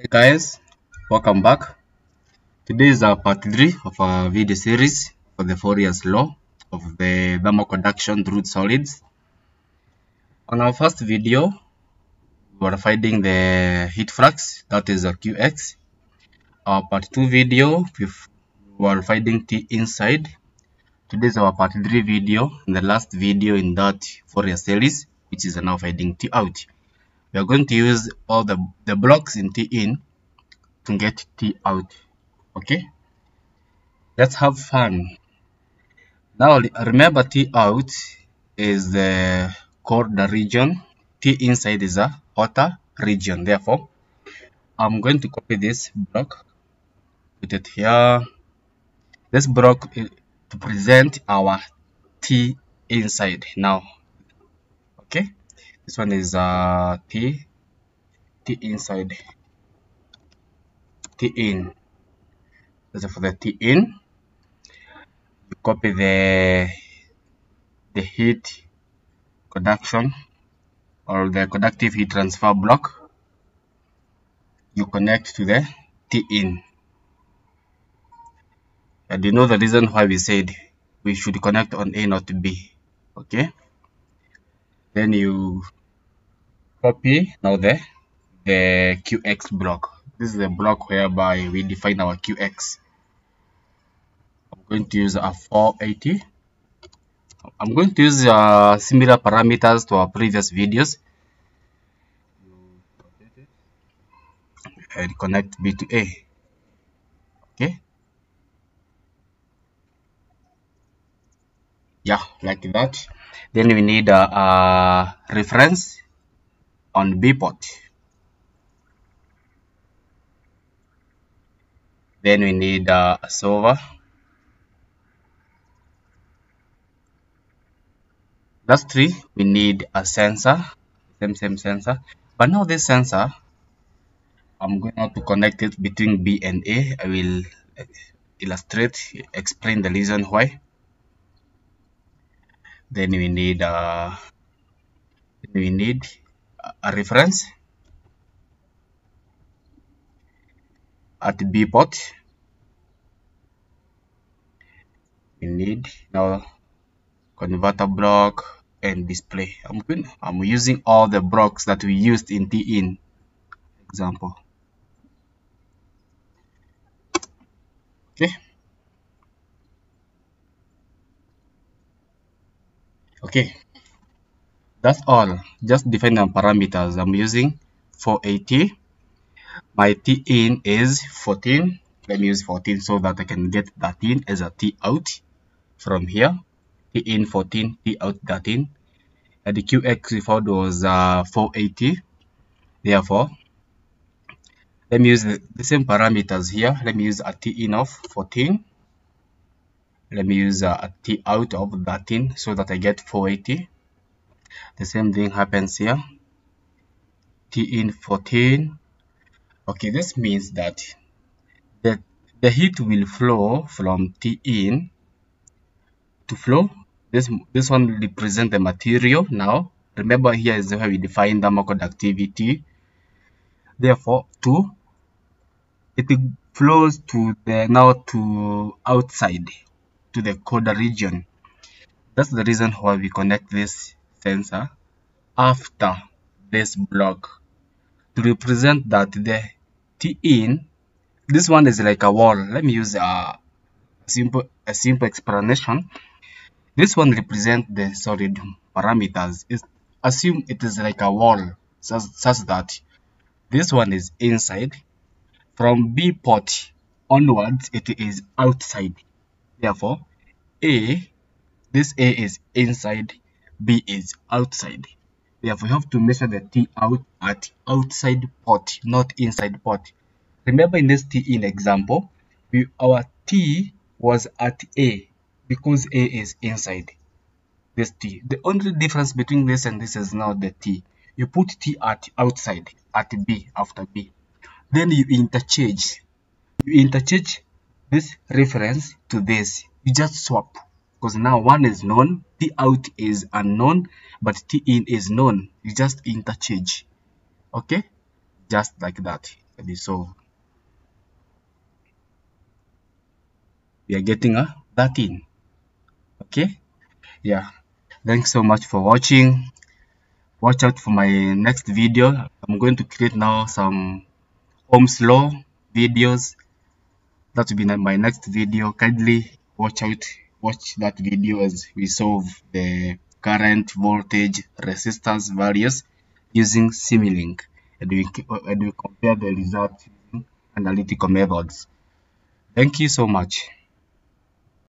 Hey guys, welcome back. Today is our part 3 of our video series for the Fourier's law of the thermal conduction through solids. On our first video, we were finding the heat flux, that is a Qx. Our part 2 video, we were finding T inside. Today is our part 3 video, the last video in that Fourier series, which is now finding T out we are going to use all the, the blocks in T in to get T out. Okay, let's have fun. Now remember T out is the chord region, T inside is a outer region. Therefore, I'm going to copy this block, put it here. This block eh, to present our T inside now. Okay this one is uh, T, T inside, T in. That's so for the T in. You copy the the heat conduction or the conductive heat transfer block. You connect to the T in. And you know the reason why we said we should connect on A not B. Okay. Then you copy now the the qx block this is the block whereby we define our qx i'm going to use a 480 i'm going to use uh, similar parameters to our previous videos and connect b to a okay yeah like that then we need a reference on B port. Then we need uh, a solver. Last three, we need a sensor, same same sensor. But now this sensor, I'm going to connect it between B and A. I will uh, illustrate, explain the reason why. Then we need uh, we need a reference at B port we need now converter block and display I'm I'm using all the blocks that we used in the in example okay okay that's all just define the parameters i'm using 480 my t in is 14 let me use 14 so that i can get 13 as a t out from here t in 14 t out 13 and the qx default was uh, 480 therefore let me use the, the same parameters here let me use a t in of 14 let me use a t out of 13 so that i get 480 the same thing happens here t in 14 okay this means that the the heat will flow from t in to flow this this one represent the material now remember here is where we define thermal conductivity therefore to it flows to the now to outside to the colder region that's the reason why we connect this tensor after this block to represent that the T in this one is like a wall. Let me use a simple a simple explanation. This one represents the solid parameters. It's, assume it is like a wall such, such that this one is inside. From B port onwards, it is outside. Therefore, A, this A is inside B is outside. Therefore, you have to measure the T out at outside port, not inside port. Remember in this T in example, we, our T was at A because A is inside this T. The only difference between this and this is now the T. You put T at outside, at B, after B. Then you interchange. You interchange this reference to this. You just swap. because now one is known t out is unknown but t in is known you just interchange okay just like that so we are getting a uh, 13 okay yeah thanks so much for watching watch out for my next video i'm going to create now some home slow videos that will be my next video kindly watch out watch that video as we solve the current voltage resistance values using Simulink and we, and we compare the results using analytical methods. Thank you so much.